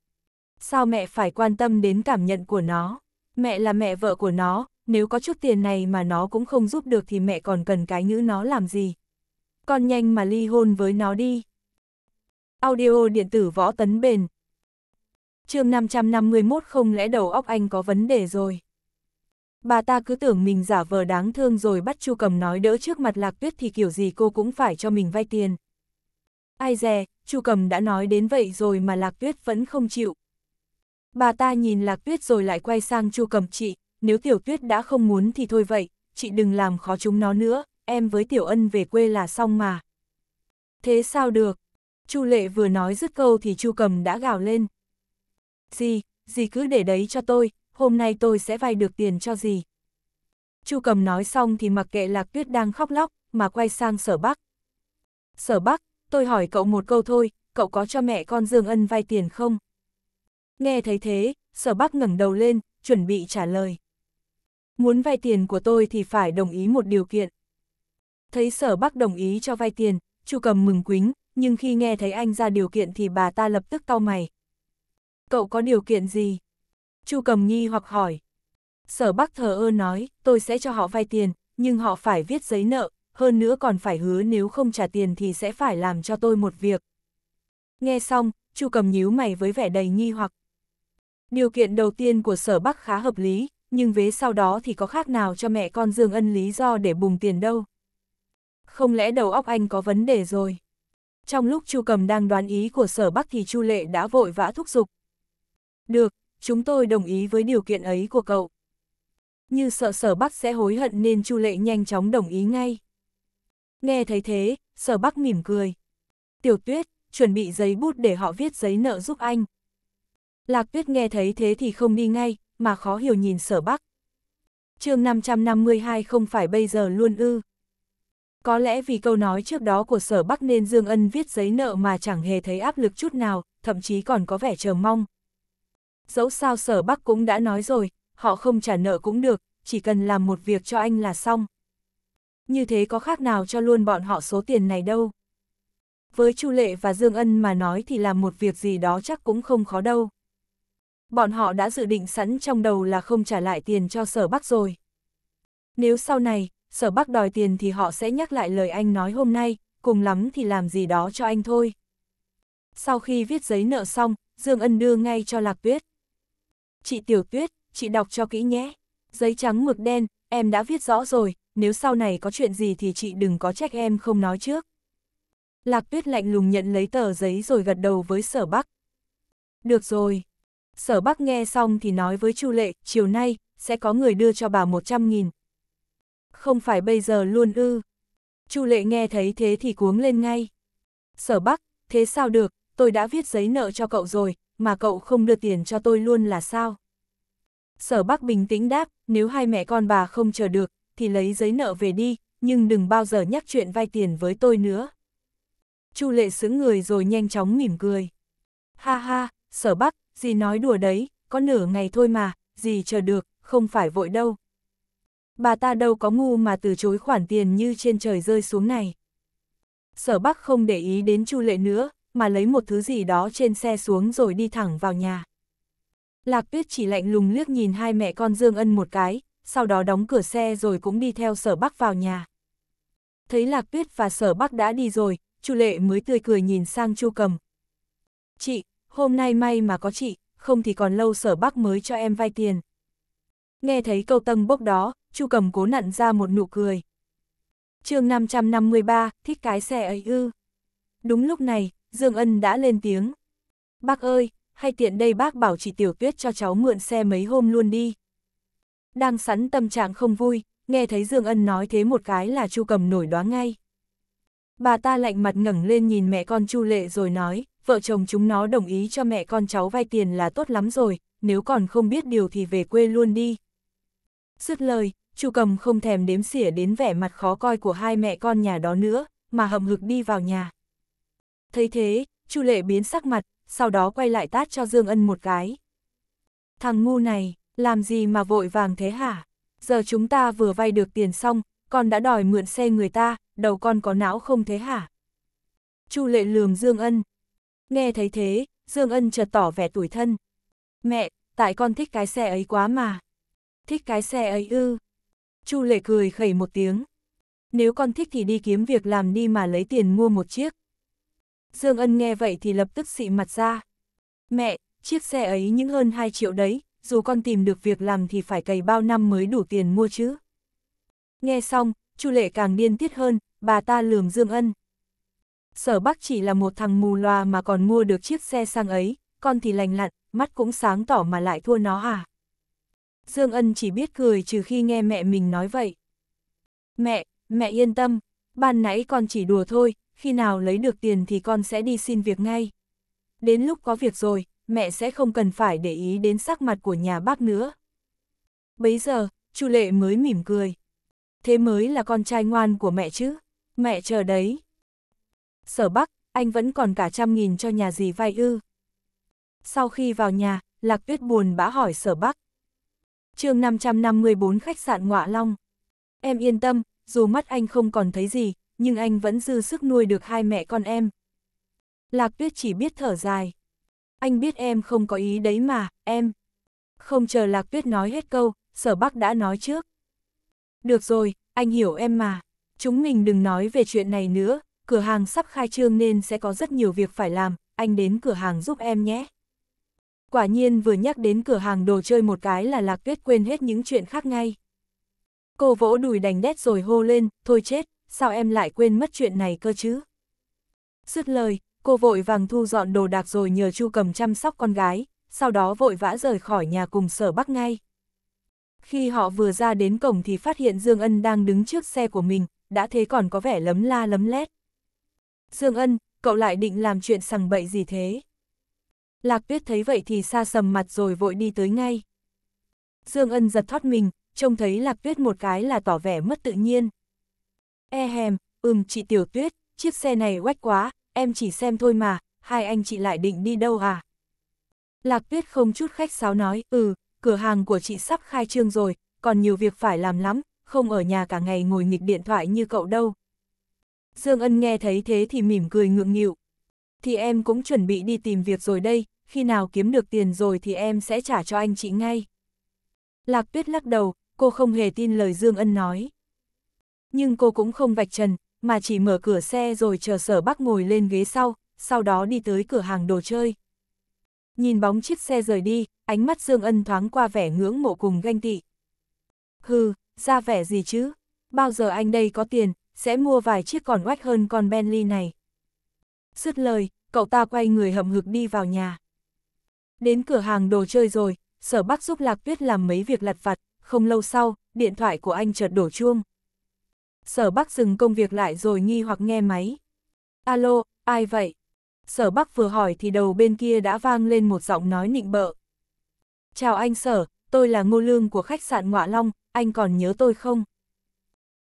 Sao mẹ phải quan tâm đến cảm nhận của nó? Mẹ là mẹ vợ của nó, nếu có chút tiền này mà nó cũng không giúp được thì mẹ còn cần cái ngữ nó làm gì. Con nhanh mà ly hôn với nó đi. Audio điện tử võ tấn bền. chương 551 không lẽ đầu óc anh có vấn đề rồi bà ta cứ tưởng mình giả vờ đáng thương rồi bắt Chu Cầm nói đỡ trước mặt Lạc Tuyết thì kiểu gì cô cũng phải cho mình vay tiền. Ai dè, Chu Cầm đã nói đến vậy rồi mà Lạc Tuyết vẫn không chịu. Bà ta nhìn Lạc Tuyết rồi lại quay sang Chu Cầm chị, nếu Tiểu Tuyết đã không muốn thì thôi vậy, chị đừng làm khó chúng nó nữa, em với Tiểu Ân về quê là xong mà. Thế sao được? Chu Lệ vừa nói dứt câu thì Chu Cầm đã gào lên. Gì, gì cứ để đấy cho tôi, hôm nay tôi sẽ vay được tiền cho gì. Chu cầm nói xong thì mặc kệ Lạc Tuyết đang khóc lóc, mà quay sang sở bắc. Sở bắc, tôi hỏi cậu một câu thôi, cậu có cho mẹ con Dương Ân vay tiền không? Nghe thấy thế, sở bắc ngẩng đầu lên, chuẩn bị trả lời. Muốn vay tiền của tôi thì phải đồng ý một điều kiện. Thấy sở bắc đồng ý cho vay tiền, Chu cầm mừng quính, nhưng khi nghe thấy anh ra điều kiện thì bà ta lập tức cau mày. Cậu có điều kiện gì? Chu Cầm nghi hoặc hỏi. Sở Bắc thờ ơ nói, tôi sẽ cho họ vay tiền, nhưng họ phải viết giấy nợ, hơn nữa còn phải hứa nếu không trả tiền thì sẽ phải làm cho tôi một việc. Nghe xong, Chu Cầm nhíu mày với vẻ đầy nghi hoặc. Điều kiện đầu tiên của Sở Bắc khá hợp lý, nhưng vế sau đó thì có khác nào cho mẹ con Dương Ân lý do để bùng tiền đâu. Không lẽ đầu óc anh có vấn đề rồi? Trong lúc Chu Cầm đang đoán ý của Sở Bắc thì Chu Lệ đã vội vã thúc giục. Được, chúng tôi đồng ý với điều kiện ấy của cậu. Như sợ sở Bắc sẽ hối hận nên Chu Lệ nhanh chóng đồng ý ngay. Nghe thấy thế, sở Bắc mỉm cười. Tiểu Tuyết, chuẩn bị giấy bút để họ viết giấy nợ giúp anh. Lạc Tuyết nghe thấy thế thì không đi ngay, mà khó hiểu nhìn sở Bắc. chương 552 không phải bây giờ luôn ư. Có lẽ vì câu nói trước đó của sở Bắc nên Dương Ân viết giấy nợ mà chẳng hề thấy áp lực chút nào, thậm chí còn có vẻ chờ mong dẫu sao sở Bắc cũng đã nói rồi, họ không trả nợ cũng được, chỉ cần làm một việc cho anh là xong. Như thế có khác nào cho luôn bọn họ số tiền này đâu. Với Chu Lệ và Dương Ân mà nói thì làm một việc gì đó chắc cũng không khó đâu. Bọn họ đã dự định sẵn trong đầu là không trả lại tiền cho sở Bắc rồi. Nếu sau này, sở Bắc đòi tiền thì họ sẽ nhắc lại lời anh nói hôm nay, cùng lắm thì làm gì đó cho anh thôi. Sau khi viết giấy nợ xong, Dương Ân đưa ngay cho Lạc Tuyết chị Tiểu Tuyết, chị đọc cho kỹ nhé. Giấy trắng mực đen, em đã viết rõ rồi, nếu sau này có chuyện gì thì chị đừng có trách em không nói trước. Lạc Tuyết lạnh lùng nhận lấy tờ giấy rồi gật đầu với Sở Bắc. Được rồi. Sở Bắc nghe xong thì nói với Chu Lệ, chiều nay, sẽ có người đưa cho bà 100.000. Không phải bây giờ luôn ư. Chu Lệ nghe thấy thế thì cuống lên ngay. Sở Bắc, thế sao được, tôi đã viết giấy nợ cho cậu rồi, mà cậu không đưa tiền cho tôi luôn là sao? Sở Bắc bình tĩnh đáp, nếu hai mẹ con bà không chờ được, thì lấy giấy nợ về đi, nhưng đừng bao giờ nhắc chuyện vay tiền với tôi nữa. Chu Lệ sững người rồi nhanh chóng mỉm cười. Ha ha, Sở Bắc, gì nói đùa đấy, có nửa ngày thôi mà, gì chờ được, không phải vội đâu. Bà ta đâu có ngu mà từ chối khoản tiền như trên trời rơi xuống này. Sở Bắc không để ý đến Chu Lệ nữa, mà lấy một thứ gì đó trên xe xuống rồi đi thẳng vào nhà. Lạc Tuyết chỉ lạnh lùng liếc nhìn hai mẹ con Dương Ân một cái, sau đó đóng cửa xe rồi cũng đi theo Sở Bắc vào nhà. Thấy Lạc Tuyết và Sở Bắc đã đi rồi, Chu Lệ mới tươi cười nhìn sang Chu Cầm. Chị, hôm nay may mà có chị, không thì còn lâu Sở Bắc mới cho em vay tiền. Nghe thấy câu tâm bốc đó, Chu Cầm cố nặn ra một nụ cười. chương 553, thích cái xe ấy ư. Đúng lúc này, Dương Ân đã lên tiếng. Bác ơi, hay tiện đây bác bảo chỉ tiểu tuyết cho cháu mượn xe mấy hôm luôn đi. Đang sẵn tâm trạng không vui, nghe thấy Dương Ân nói thế một cái là Chu cầm nổi đoán ngay. Bà ta lạnh mặt ngẩng lên nhìn mẹ con Chu Lệ rồi nói, vợ chồng chúng nó đồng ý cho mẹ con cháu vay tiền là tốt lắm rồi, nếu còn không biết điều thì về quê luôn đi. Dứt lời, Chu Cầm không thèm đếm xỉa đến vẻ mặt khó coi của hai mẹ con nhà đó nữa, mà hậm hực đi vào nhà. Thấy thế, Chu Lệ biến sắc mặt, sau đó quay lại tát cho Dương Ân một cái. Thằng ngu này, làm gì mà vội vàng thế hả? Giờ chúng ta vừa vay được tiền xong, con đã đòi mượn xe người ta, đầu con có não không thế hả? Chu Lệ lườm Dương Ân. Nghe thấy thế, Dương Ân chợt tỏ vẻ tủi thân. Mẹ, tại con thích cái xe ấy quá mà. Thích cái xe ấy ư. Chu Lệ cười khẩy một tiếng. Nếu con thích thì đi kiếm việc làm đi mà lấy tiền mua một chiếc. Dương Ân nghe vậy thì lập tức xị mặt ra. Mẹ, chiếc xe ấy những hơn 2 triệu đấy, dù con tìm được việc làm thì phải cày bao năm mới đủ tiền mua chứ. Nghe xong, Chu Lệ càng điên tiết hơn, bà ta lườm Dương Ân. Sở Bác chỉ là một thằng mù loà mà còn mua được chiếc xe sang ấy, con thì lành lặn, mắt cũng sáng tỏ mà lại thua nó à. Dương Ân chỉ biết cười trừ khi nghe mẹ mình nói vậy. Mẹ, mẹ yên tâm, ban nãy con chỉ đùa thôi, khi nào lấy được tiền thì con sẽ đi xin việc ngay. Đến lúc có việc rồi, mẹ sẽ không cần phải để ý đến sắc mặt của nhà bác nữa. Bấy giờ, Chu Lệ mới mỉm cười. Thế mới là con trai ngoan của mẹ chứ, mẹ chờ đấy. Sở Bắc, anh vẫn còn cả trăm nghìn cho nhà gì vay ư. Sau khi vào nhà, Lạc Tuyết buồn bã hỏi Sở Bắc. chương 554 khách sạn Ngọa Long. Em yên tâm, dù mắt anh không còn thấy gì, nhưng anh vẫn dư sức nuôi được hai mẹ con em. Lạc tuyết chỉ biết thở dài. Anh biết em không có ý đấy mà, em. Không chờ Lạc tuyết nói hết câu, sở bắc đã nói trước. Được rồi, anh hiểu em mà. Chúng mình đừng nói về chuyện này nữa, cửa hàng sắp khai trương nên sẽ có rất nhiều việc phải làm, anh đến cửa hàng giúp em nhé. Quả nhiên vừa nhắc đến cửa hàng đồ chơi một cái là Lạc Tuyết quên hết những chuyện khác ngay. Cô vỗ đùi đành đét rồi hô lên, thôi chết, sao em lại quên mất chuyện này cơ chứ? Dứt lời, cô vội vàng thu dọn đồ đạc rồi nhờ Chu Cầm chăm sóc con gái, sau đó vội vã rời khỏi nhà cùng sở bắc ngay. Khi họ vừa ra đến cổng thì phát hiện Dương Ân đang đứng trước xe của mình, đã thế còn có vẻ lấm la lấm lét. Dương Ân, cậu lại định làm chuyện sằng bậy gì thế? Lạc tuyết thấy vậy thì xa sầm mặt rồi vội đi tới ngay. Dương Ân giật thoát mình, trông thấy Lạc tuyết một cái là tỏ vẻ mất tự nhiên. E hèm, ừm chị Tiểu Tuyết, chiếc xe này oách quá, em chỉ xem thôi mà, hai anh chị lại định đi đâu à? Lạc Tuyết không chút khách sáo nói, ừ, cửa hàng của chị sắp khai trương rồi, còn nhiều việc phải làm lắm, không ở nhà cả ngày ngồi nghịch điện thoại như cậu đâu. Dương Ân nghe thấy thế thì mỉm cười ngượng nghịu. Thì em cũng chuẩn bị đi tìm việc rồi đây, khi nào kiếm được tiền rồi thì em sẽ trả cho anh chị ngay. Lạc Tuyết lắc đầu, cô không hề tin lời Dương Ân nói. Nhưng cô cũng không vạch trần, mà chỉ mở cửa xe rồi chờ sở bác ngồi lên ghế sau, sau đó đi tới cửa hàng đồ chơi. Nhìn bóng chiếc xe rời đi, ánh mắt Dương Ân thoáng qua vẻ ngưỡng mộ cùng ganh tị. Hừ, ra vẻ gì chứ? Bao giờ anh đây có tiền, sẽ mua vài chiếc còn oách hơn con Bentley này. Dứt lời, cậu ta quay người hậm hực đi vào nhà. Đến cửa hàng đồ chơi rồi, sở bắc giúp Lạc Tuyết làm mấy việc lặt vặt, không lâu sau, điện thoại của anh chợt đổ chuông sở bắc dừng công việc lại rồi nghi hoặc nghe máy. Alo, ai vậy? Sở bắc vừa hỏi thì đầu bên kia đã vang lên một giọng nói nịnh bợ. Chào anh sở, tôi là ngô lương của khách sạn Ngọa Long, anh còn nhớ tôi không?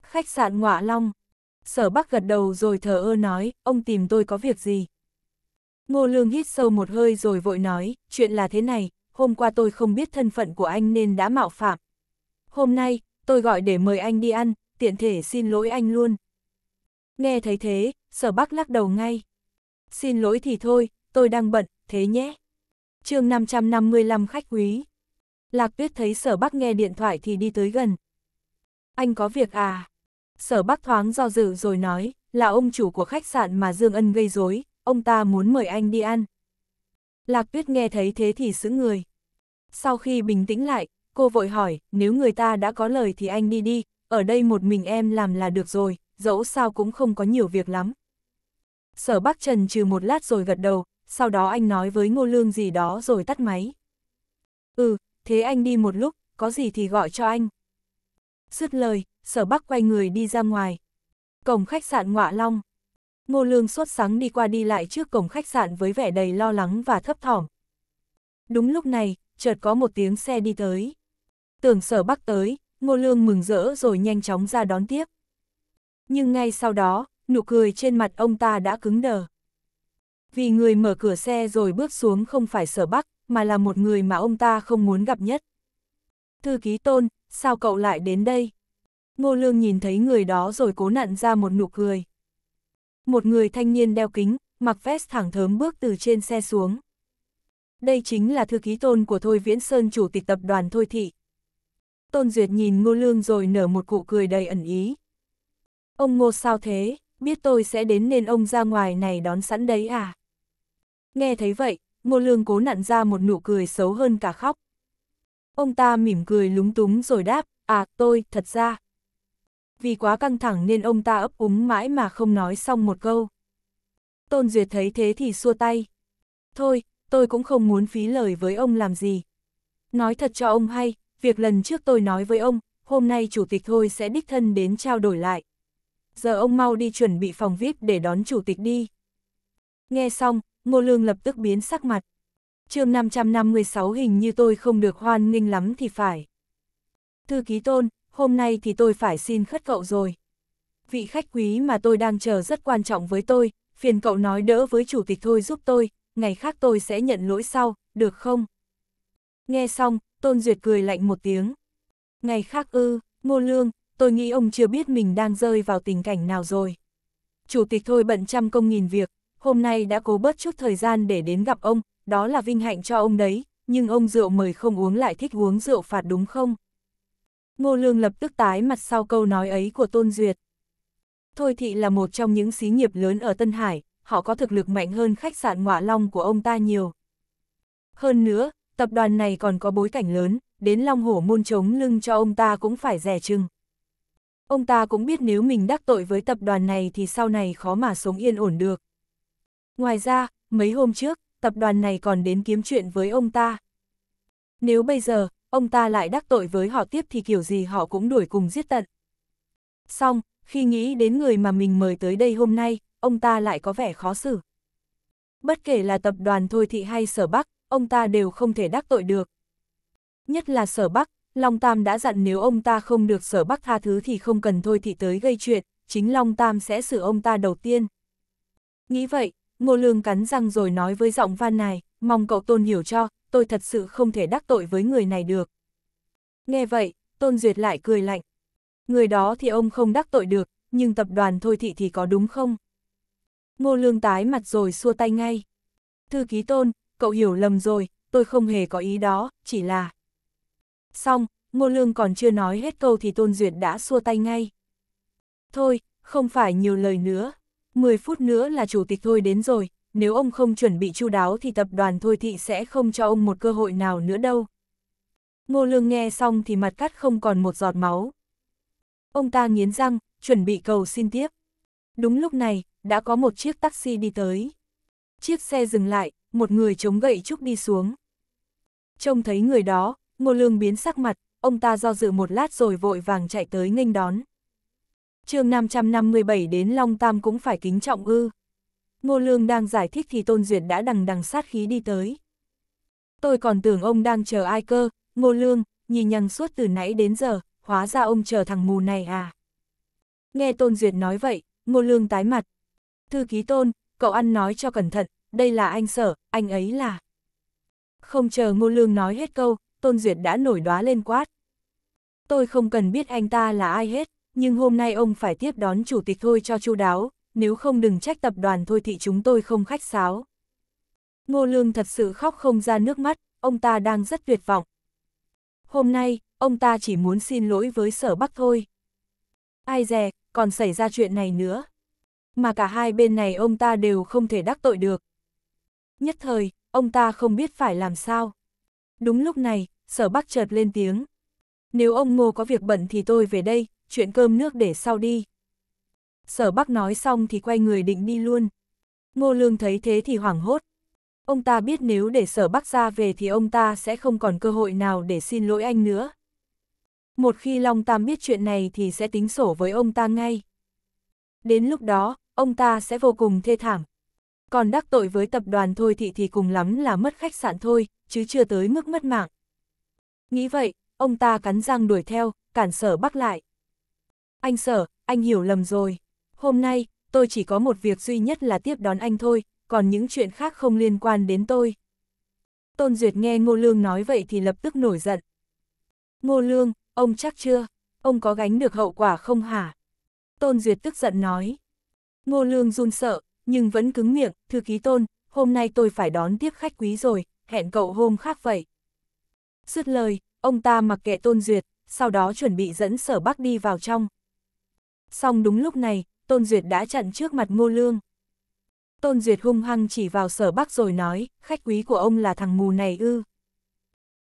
Khách sạn Ngọa Long. Sở bắc gật đầu rồi thờ ơ nói, ông tìm tôi có việc gì? Ngô lương hít sâu một hơi rồi vội nói, chuyện là thế này, hôm qua tôi không biết thân phận của anh nên đã mạo phạm. Hôm nay, tôi gọi để mời anh đi ăn, tiện thể xin lỗi anh luôn. Nghe thấy thế, sở bắc lắc đầu ngay. Xin lỗi thì thôi, tôi đang bận, thế nhé. chương 555 khách quý. Lạc tuyết thấy sở bắc nghe điện thoại thì đi tới gần. Anh có việc à? Sở bắc thoáng do dự rồi nói, là ông chủ của khách sạn mà Dương Ân gây rối, ông ta muốn mời anh đi ăn. Lạc tuyết nghe thấy thế thì sững người. Sau khi bình tĩnh lại, cô vội hỏi, nếu người ta đã có lời thì anh đi đi, ở đây một mình em làm là được rồi, dẫu sao cũng không có nhiều việc lắm. Sở Bắc Trần trừ một lát rồi gật đầu, sau đó anh nói với Ngô Lương gì đó rồi tắt máy. Ừ, thế anh đi một lúc, có gì thì gọi cho anh. Dứt lời, Sở Bắc quay người đi ra ngoài. Cổng khách sạn Ngọa Long. Ngô Lương sốt sáng đi qua đi lại trước cổng khách sạn với vẻ đầy lo lắng và thấp thỏm. Đúng lúc này, chợt có một tiếng xe đi tới. Tưởng Sở Bắc tới, Ngô Lương mừng rỡ rồi nhanh chóng ra đón tiếp. Nhưng ngay sau đó, nụ cười trên mặt ông ta đã cứng đờ. Vì người mở cửa xe rồi bước xuống không phải sở bắc, mà là một người mà ông ta không muốn gặp nhất. Thư ký tôn, sao cậu lại đến đây? Ngô Lương nhìn thấy người đó rồi cố nặn ra một nụ cười. Một người thanh niên đeo kính, mặc vest thẳng thớm bước từ trên xe xuống. Đây chính là thư ký tôn của Thôi Viễn Sơn chủ tịch tập đoàn Thôi Thị. Tôn Duyệt nhìn Ngô Lương rồi nở một cụ cười đầy ẩn ý. Ông Ngô sao thế, biết tôi sẽ đến nên ông ra ngoài này đón sẵn đấy à? Nghe thấy vậy, Ngô Lương cố nặn ra một nụ cười xấu hơn cả khóc. Ông ta mỉm cười lúng túng rồi đáp, à tôi, thật ra. Vì quá căng thẳng nên ông ta ấp úng mãi mà không nói xong một câu. Tôn Duyệt thấy thế thì xua tay. Thôi, tôi cũng không muốn phí lời với ông làm gì. Nói thật cho ông hay, việc lần trước tôi nói với ông, hôm nay chủ tịch thôi sẽ đích thân đến trao đổi lại. Giờ ông mau đi chuẩn bị phòng VIP để đón chủ tịch đi. Nghe xong, Ngô Lương lập tức biến sắc mặt. chương 556 hình như tôi không được hoan nghênh lắm thì phải. Thư ký tôn, hôm nay thì tôi phải xin khất cậu rồi. Vị khách quý mà tôi đang chờ rất quan trọng với tôi, phiền cậu nói đỡ với chủ tịch thôi giúp tôi, ngày khác tôi sẽ nhận lỗi sau, được không? Nghe xong, Tôn Duyệt cười lạnh một tiếng. Ngày khác ư, ngô lương, tôi nghĩ ông chưa biết mình đang rơi vào tình cảnh nào rồi. Chủ tịch thôi bận trăm công nghìn việc, hôm nay đã cố bớt chút thời gian để đến gặp ông, đó là vinh hạnh cho ông đấy, nhưng ông rượu mời không uống lại thích uống rượu phạt đúng không? Ngô Lương lập tức tái mặt sau câu nói ấy của Tôn Duyệt. Thôi thị là một trong những xí nghiệp lớn ở Tân Hải, họ có thực lực mạnh hơn khách sạn Ngọa Long của ông ta nhiều. Hơn nữa, tập đoàn này còn có bối cảnh lớn, đến Long Hổ môn chống lưng cho ông ta cũng phải rẻ chừng. Ông ta cũng biết nếu mình đắc tội với tập đoàn này thì sau này khó mà sống yên ổn được. Ngoài ra, mấy hôm trước, tập đoàn này còn đến kiếm chuyện với ông ta. Nếu bây giờ, ông ta lại đắc tội với họ tiếp thì kiểu gì họ cũng đuổi cùng giết tận. Xong, khi nghĩ đến người mà mình mời tới đây hôm nay, ông ta lại có vẻ khó xử. Bất kể là tập đoàn Thôi Thị hay Sở Bắc, ông ta đều không thể đắc tội được. Nhất là sở Bắc, Long Tam đã dặn nếu ông ta không được sở Bắc tha thứ thì không cần thôi thị tới gây chuyện, chính Long Tam sẽ xử ông ta đầu tiên. Nghĩ vậy, Ngô Lương cắn răng rồi nói với giọng van này, mong cậu Tôn hiểu cho, tôi thật sự không thể đắc tội với người này được. Nghe vậy, Tôn Duyệt lại cười lạnh. Người đó thì ông không đắc tội được, nhưng tập đoàn thôi thị thì có đúng không? Ngô Lương tái mặt rồi xua tay ngay. Thư ký Tôn, cậu hiểu lầm rồi, tôi không hề có ý đó, chỉ là... Xong, Ngô Lương còn chưa nói hết câu thì Tôn Duyệt đã xua tay ngay. Thôi, không phải nhiều lời nữa. 10 phút nữa là chủ tịch thôi đến rồi, nếu ông không chuẩn bị chu đáo thì tập đoàn Thôi Thị sẽ không cho ông một cơ hội nào nữa đâu. Ngô Lương nghe xong thì mặt cắt không còn một giọt máu. Ông ta nghiến răng, chuẩn bị cầu xin tiếp. Đúng lúc này, đã có một chiếc taxi đi tới. Chiếc xe dừng lại, một người chống gậy trúc đi xuống. Trông thấy người đó, ngô lương biến sắc mặt, ông ta do dự một lát rồi vội vàng chạy tới nghênh đón. chương 557 đến Long Tam cũng phải kính trọng ư. Ngô lương đang giải thích thì Tôn Duyệt đã đằng đằng sát khí đi tới. Tôi còn tưởng ông đang chờ ai cơ, ngô lương, nhìn nhằng suốt từ nãy đến giờ, hóa ra ông chờ thằng mù này à. Nghe Tôn Duyệt nói vậy, ngô lương tái mặt. Thư ký Tôn, cậu ăn nói cho cẩn thận, đây là anh sở, anh ấy là... Không chờ Ngô Lương nói hết câu, Tôn Duyệt đã nổi đoá lên quát. Tôi không cần biết anh ta là ai hết, nhưng hôm nay ông phải tiếp đón chủ tịch thôi cho chu đáo, nếu không đừng trách tập đoàn thôi thì chúng tôi không khách sáo. Ngô Lương thật sự khóc không ra nước mắt, ông ta đang rất tuyệt vọng. Hôm nay, ông ta chỉ muốn xin lỗi với sở bắc thôi. Ai dè, còn xảy ra chuyện này nữa. Mà cả hai bên này ông ta đều không thể đắc tội được. Nhất thời, ông ta không biết phải làm sao. Đúng lúc này, sở bắc chợt lên tiếng. Nếu ông ngô có việc bận thì tôi về đây, chuyện cơm nước để sau đi. Sở bắc nói xong thì quay người định đi luôn. Ngô lương thấy thế thì hoảng hốt. Ông ta biết nếu để sở bắc ra về thì ông ta sẽ không còn cơ hội nào để xin lỗi anh nữa. Một khi Long Tam biết chuyện này thì sẽ tính sổ với ông ta ngay. Đến lúc đó, ông ta sẽ vô cùng thê thảm, còn đắc tội với tập đoàn thôi thị thì cùng lắm là mất khách sạn thôi, chứ chưa tới mức mất mạng. Nghĩ vậy, ông ta cắn răng đuổi theo, cản sở bắc lại. Anh sở, anh hiểu lầm rồi. Hôm nay, tôi chỉ có một việc duy nhất là tiếp đón anh thôi, còn những chuyện khác không liên quan đến tôi. Tôn Duyệt nghe Ngô Lương nói vậy thì lập tức nổi giận. Ngô Lương, ông chắc chưa? Ông có gánh được hậu quả không hả? Tôn Duyệt tức giận nói. Ngô Lương run sợ, nhưng vẫn cứng miệng, thư ký tôn, hôm nay tôi phải đón tiếp khách quý rồi, hẹn cậu hôm khác vậy. Dứt lời, ông ta mặc kệ tôn duyệt, sau đó chuẩn bị dẫn sở bắc đi vào trong. Xong đúng lúc này, tôn duyệt đã chặn trước mặt ngô lương. Tôn duyệt hung hăng chỉ vào sở bắc rồi nói, khách quý của ông là thằng mù này ư.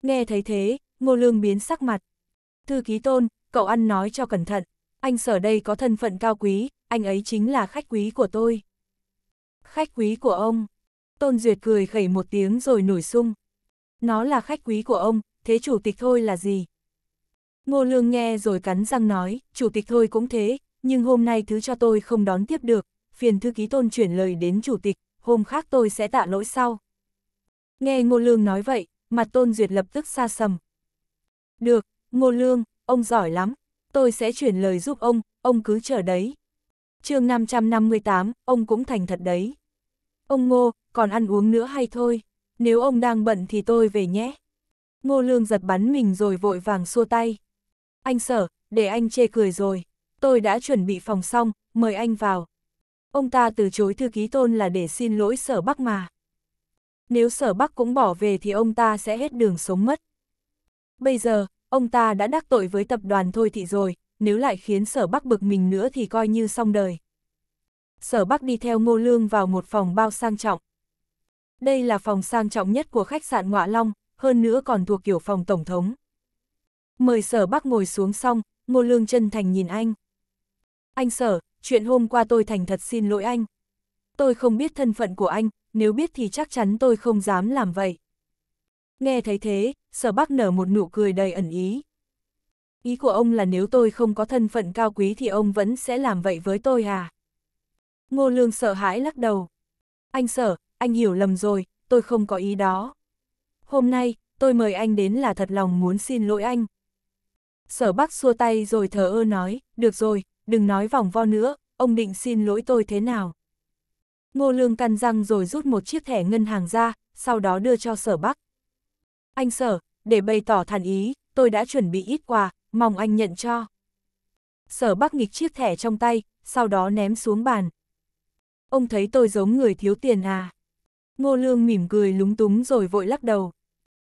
Nghe thấy thế, ngô lương biến sắc mặt. Thư ký tôn, cậu ăn nói cho cẩn thận, anh sở đây có thân phận cao quý, anh ấy chính là khách quý của tôi khách quý của ông. Tôn Duyệt cười khẩy một tiếng rồi nổi sung. Nó là khách quý của ông, thế chủ tịch thôi là gì? Ngô Lương nghe rồi cắn răng nói, chủ tịch thôi cũng thế, nhưng hôm nay thứ cho tôi không đón tiếp được, phiền thư ký tôn chuyển lời đến chủ tịch, hôm khác tôi sẽ tạ lỗi sau. Nghe Ngô Lương nói vậy, mặt tôn duyệt lập tức xa sầm. Được, Ngô Lương, ông giỏi lắm, tôi sẽ chuyển lời giúp ông, ông cứ chờ đấy. chương 558, ông cũng thành thật đấy. Ông Ngô, còn ăn uống nữa hay thôi, nếu ông đang bận thì tôi về nhé. Ngô Lương giật bắn mình rồi vội vàng xua tay. Anh sở, để anh chê cười rồi, tôi đã chuẩn bị phòng xong, mời anh vào. Ông ta từ chối thư ký tôn là để xin lỗi sở bắc mà. Nếu sở bắc cũng bỏ về thì ông ta sẽ hết đường sống mất. Bây giờ, ông ta đã đắc tội với tập đoàn Thôi Thị rồi, nếu lại khiến sở bắc bực mình nữa thì coi như xong đời sở bắc đi theo ngô lương vào một phòng bao sang trọng. Đây là phòng sang trọng nhất của khách sạn Ngọa Long, hơn nữa còn thuộc kiểu phòng tổng thống. Mời sở bắc ngồi xuống xong, ngô lương chân thành nhìn anh. Anh sở, chuyện hôm qua tôi thành thật xin lỗi anh. Tôi không biết thân phận của anh, nếu biết thì chắc chắn tôi không dám làm vậy. Nghe thấy thế, sở bắc nở một nụ cười đầy ẩn ý. Ý của ông là nếu tôi không có thân phận cao quý thì ông vẫn sẽ làm vậy với tôi à? Ngô Lương sợ hãi lắc đầu. Anh sợ, anh hiểu lầm rồi, tôi không có ý đó. Hôm nay, tôi mời anh đến là thật lòng muốn xin lỗi anh. Sở Bắc xua tay rồi thờ ơ nói, được rồi, đừng nói vòng vo nữa, ông định xin lỗi tôi thế nào. Ngô Lương căn răng rồi rút một chiếc thẻ ngân hàng ra, sau đó đưa cho Sở Bắc. Anh Sở, để bày tỏ thản ý, tôi đã chuẩn bị ít quà, mong anh nhận cho. Sở Bắc nghịch chiếc thẻ trong tay, sau đó ném xuống bàn ông thấy tôi giống người thiếu tiền à? Ngô Lương mỉm cười lúng túng rồi vội lắc đầu.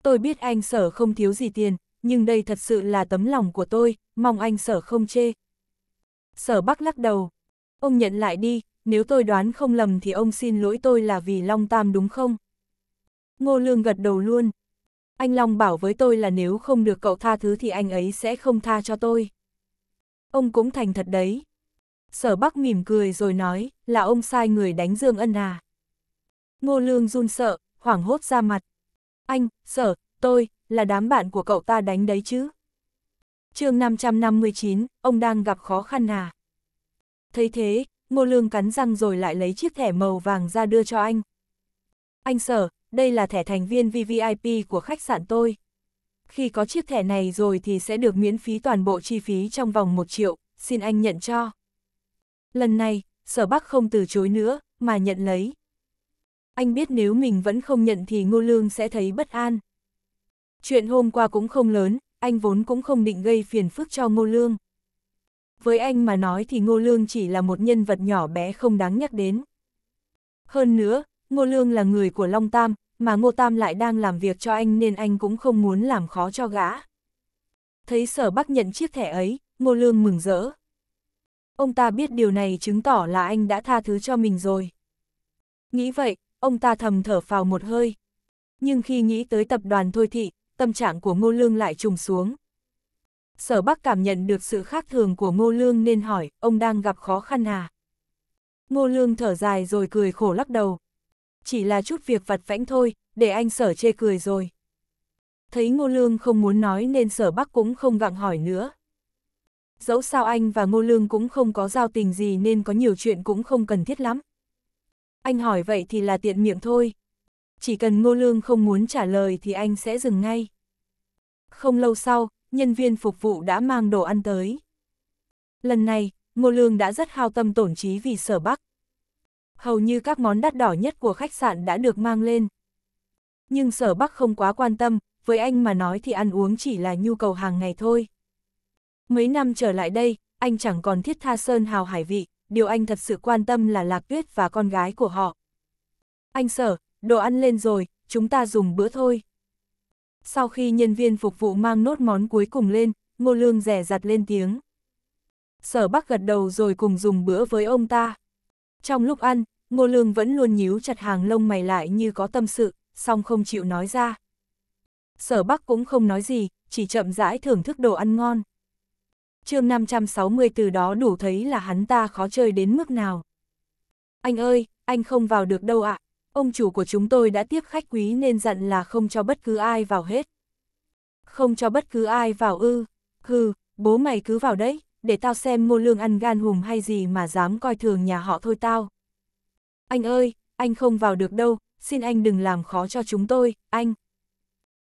Tôi biết anh sở không thiếu gì tiền, nhưng đây thật sự là tấm lòng của tôi, mong anh sở không chê. Sở Bắc lắc đầu. Ông nhận lại đi, nếu tôi đoán không lầm thì ông xin lỗi tôi là vì Long Tam đúng không? Ngô Lương gật đầu luôn. Anh Long bảo với tôi là nếu không được cậu tha thứ thì anh ấy sẽ không tha cho tôi. Ông cũng thành thật đấy sở bắc mỉm cười rồi nói, là ông sai người đánh Dương Ân à. Ngô Lương run sợ, hoảng hốt ra mặt. Anh, sở, tôi, là đám bạn của cậu ta đánh đấy chứ. chương 559, ông đang gặp khó khăn à. Thấy thế, Ngô Lương cắn răng rồi lại lấy chiếc thẻ màu vàng ra đưa cho anh. Anh sở, đây là thẻ thành viên VVIP của khách sạn tôi. Khi có chiếc thẻ này rồi thì sẽ được miễn phí toàn bộ chi phí trong vòng 1 triệu, xin anh nhận cho. Lần này, sở bắc không từ chối nữa, mà nhận lấy. Anh biết nếu mình vẫn không nhận thì ngô lương sẽ thấy bất an. Chuyện hôm qua cũng không lớn, anh vốn cũng không định gây phiền phức cho ngô lương. Với anh mà nói thì ngô lương chỉ là một nhân vật nhỏ bé không đáng nhắc đến. Hơn nữa, ngô lương là người của Long Tam, mà ngô Tam lại đang làm việc cho anh nên anh cũng không muốn làm khó cho gã. Thấy sở bắc nhận chiếc thẻ ấy, ngô lương mừng rỡ. Ông ta biết điều này chứng tỏ là anh đã tha thứ cho mình rồi. Nghĩ vậy, ông ta thầm thở phào một hơi. Nhưng khi nghĩ tới tập đoàn Thôi Thị, tâm trạng của Ngô Lương lại trùng xuống. Sở Bắc cảm nhận được sự khác thường của Ngô Lương nên hỏi, ông đang gặp khó khăn à? Ngô Lương thở dài rồi cười khổ lắc đầu. Chỉ là chút việc vặt vãnh thôi, để anh sở chê cười rồi. Thấy Ngô Lương không muốn nói nên sở Bắc cũng không gặng hỏi nữa dẫu sao anh và Ngô Lương cũng không có giao tình gì nên có nhiều chuyện cũng không cần thiết lắm. Anh hỏi vậy thì là tiện miệng thôi. Chỉ cần Ngô Lương không muốn trả lời thì anh sẽ dừng ngay. Không lâu sau, nhân viên phục vụ đã mang đồ ăn tới. Lần này, Ngô Lương đã rất hao tâm tổn trí vì sở bắc. Hầu như các món đắt đỏ nhất của khách sạn đã được mang lên. Nhưng sở bắc không quá quan tâm, với anh mà nói thì ăn uống chỉ là nhu cầu hàng ngày thôi. Mấy năm trở lại đây, anh chẳng còn thiết tha sơn hào hải vị, điều anh thật sự quan tâm là Lạc Tuyết và con gái của họ. Anh sở, đồ ăn lên rồi, chúng ta dùng bữa thôi. Sau khi nhân viên phục vụ mang nốt món cuối cùng lên, Ngô Lương rẻ rặt lên tiếng. Sở Bắc gật đầu rồi cùng dùng bữa với ông ta. Trong lúc ăn, Ngô Lương vẫn luôn nhíu chặt hàng lông mày lại như có tâm sự, song không chịu nói ra. Sở Bắc cũng không nói gì, chỉ chậm rãi thưởng thức đồ ăn ngon chương 560 từ đó đủ thấy là hắn ta khó chơi đến mức nào. Anh ơi, anh không vào được đâu ạ, à. ông chủ của chúng tôi đã tiếp khách quý nên dặn là không cho bất cứ ai vào hết. Không cho bất cứ ai vào ư, hừ, bố mày cứ vào đấy, để tao xem ngô lương ăn gan hùm hay gì mà dám coi thường nhà họ thôi tao. Anh ơi, anh không vào được đâu, xin anh đừng làm khó cho chúng tôi, anh.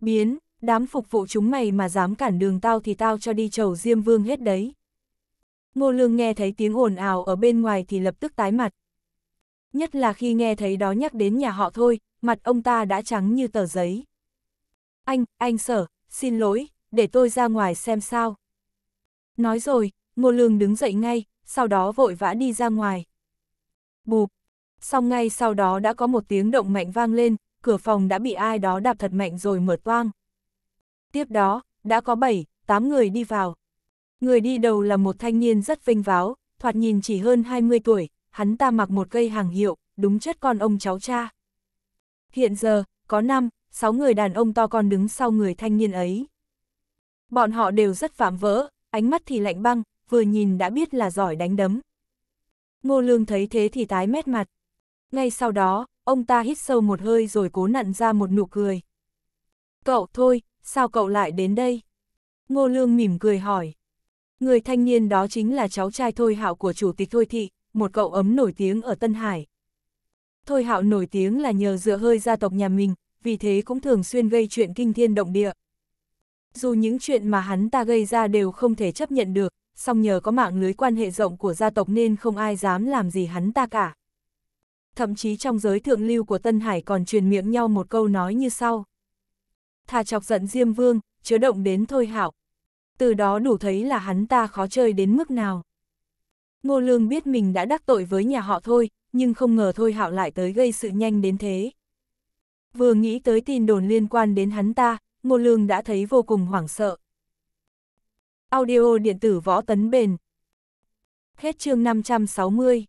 Biến, đám phục vụ chúng mày mà dám cản đường tao thì tao cho đi chầu Diêm Vương hết đấy. Ngô Lương nghe thấy tiếng ồn ào ở bên ngoài thì lập tức tái mặt. Nhất là khi nghe thấy đó nhắc đến nhà họ thôi, mặt ông ta đã trắng như tờ giấy. Anh, anh sở, xin lỗi, để tôi ra ngoài xem sao. Nói rồi, Ngô Lương đứng dậy ngay, sau đó vội vã đi ra ngoài. Bụp, xong ngay sau đó đã có một tiếng động mạnh vang lên, cửa phòng đã bị ai đó đạp thật mạnh rồi mở toang. Tiếp đó, đã có 7, 8 người đi vào. Người đi đầu là một thanh niên rất vinh váo, thoạt nhìn chỉ hơn 20 tuổi, hắn ta mặc một cây hàng hiệu, đúng chất con ông cháu cha. Hiện giờ, có 5, 6 người đàn ông to con đứng sau người thanh niên ấy. Bọn họ đều rất phạm vỡ, ánh mắt thì lạnh băng, vừa nhìn đã biết là giỏi đánh đấm. Ngô Lương thấy thế thì tái mét mặt. Ngay sau đó, ông ta hít sâu một hơi rồi cố nặn ra một nụ cười. Cậu thôi, sao cậu lại đến đây? Ngô Lương mỉm cười hỏi. Người thanh niên đó chính là cháu trai Thôi Hạo của chủ tịch Thôi Thị, một cậu ấm nổi tiếng ở Tân Hải. Thôi Hạo nổi tiếng là nhờ dựa hơi gia tộc nhà mình, vì thế cũng thường xuyên gây chuyện kinh thiên động địa. Dù những chuyện mà hắn ta gây ra đều không thể chấp nhận được, song nhờ có mạng lưới quan hệ rộng của gia tộc nên không ai dám làm gì hắn ta cả. Thậm chí trong giới thượng lưu của Tân Hải còn truyền miệng nhau một câu nói như sau thà chọc giận Diêm Vương, chớ động đến thôi hảo. Từ đó đủ thấy là hắn ta khó chơi đến mức nào. Ngô Lương biết mình đã đắc tội với nhà họ thôi, nhưng không ngờ thôi hạo lại tới gây sự nhanh đến thế. Vừa nghĩ tới tin đồn liên quan đến hắn ta, Ngô Lương đã thấy vô cùng hoảng sợ. Audio điện tử võ tấn bền. Hết chương 560